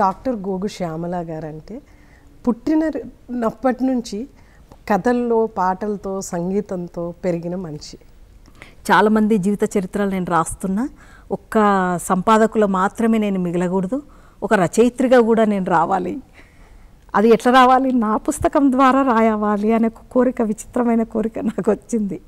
doctor గోగు Shyamala guarantee పుట్టినప్పటి నుంచి కథల్లో పాటలతో సంగీతంతో పెరిగిన మనిషి చాలామంది జీవిత చరిత్రలు నేను రాస్తున్నా ఒక్క సంపాదకులు మాత్రమే నేను మిగలకూడదు ఒక రచయిత్రిగా కూడా నేను రావాలి అది ఎట్లా రావాలి నా పుస్తకం ద్వారా రాయవాలి అనే కోరిక విచిత్రమైన కోరిక నాకు వచ్చింది